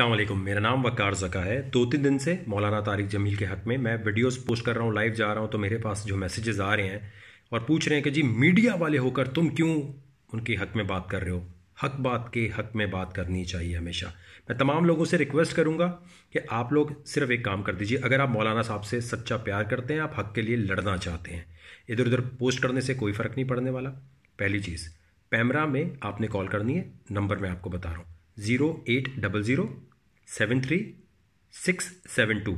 अल्लाम मेरा नाम वकार जका है दो तीन दिन से मौलाना तारिक जमील के हक में मैं वीडियोस पोस्ट कर रहा हूँ लाइव जा रहा हूँ तो मेरे पास जो मैसेजेस आ रहे हैं और पूछ रहे हैं कि जी मीडिया वाले होकर तुम क्यों उनके हक में बात कर रहे हो हक बात के हक में बात करनी चाहिए हमेशा मैं तमाम लोगों से रिक्वेस्ट करूँगा कि आप लोग सिर्फ एक काम कर दीजिए अगर आप मौलाना साहब से सच्चा प्यार करते हैं आप हक के लिए लड़ना चाहते हैं इधर उधर पोस्ट करने से कोई फ़र्क नहीं पड़ने वाला पहली चीज़ पैमरा में आपने कॉल करनी है नंबर मैं आपको बता रहा हूँ zero eight double zero seven three six seven two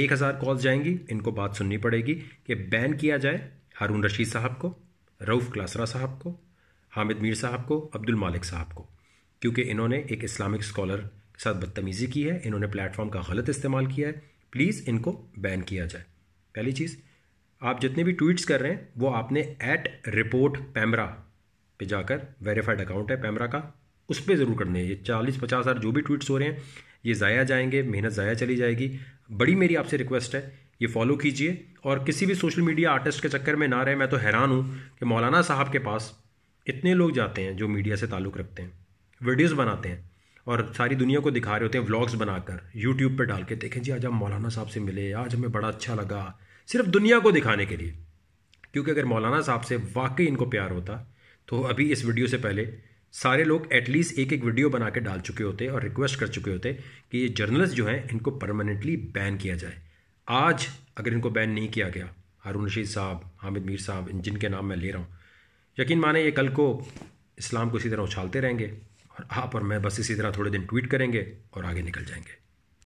एक हज़ार कॉल्स जाएंगी इनको बात सुननी पड़ेगी कि बैन किया जाए हारून रशीद साहब को रऊफ़ क्लासरा साहब को हामिद मीर साहब को अब्दुल मालिक साहब को क्योंकि इन्होंने एक इस्लामिक स्कॉलर के साथ बदतमीज़ी की है इन्होंने प्लेटफॉर्म का गलत इस्तेमाल किया है प्लीज़ इनको बैन किया जाए पहली चीज़ आप जितने भी ट्वीट्स कर रहे हैं वो आपने एट रिपोर्ट पैमरा पे जाकर वेरीफाइड अकाउंट है पैमरा का उस पर ज़रूर करने हैं ये चालीस पचास हज़ार जो भी ट्वीट्स हो रहे हैं ये ज़ाया जाएंगे मेहनत ज़ाया चली जाएगी बड़ी मेरी आपसे रिक्वेस्ट है ये फॉलो कीजिए और किसी भी सोशल मीडिया आर्टिस्ट के चक्कर में ना रहे मैं तो हैरान हूँ कि मौलाना साहब के पास इतने लोग जाते हैं जो मीडिया से ताल्लुक़ रखते हैं वीडियोज़ बनाते हैं और सारी दुनिया को दिखा रहे होते हैं व्लॉग्स बनाकर यूट्यूब पर डाल के देखें जी आज हम मौलाना साहब से मिले आज हमें बड़ा अच्छा लगा सिर्फ दुनिया को दिखाने के लिए क्योंकि अगर मौलाना साहब से वाकई इनको प्यार होता तो अभी इस वीडियो से पहले सारे लोग एटलीस्ट एक एक वीडियो बना के डाल चुके होते और रिक्वेस्ट कर चुके होते कि ये जर्नलिस्ट जो हैं इनको परमानेंटली बैन किया जाए आज अगर इनको बैन नहीं किया गया हारून रशीद साहब हामिद मीर साहब इन जिनके नाम मैं ले रहा हूँ यकीन माने ये कल को इस्लाम को इसी तरह उछालते रहेंगे और आप और मैं बस इसी तरह थोड़े दिन ट्वीट करेंगे और आगे निकल जाएंगे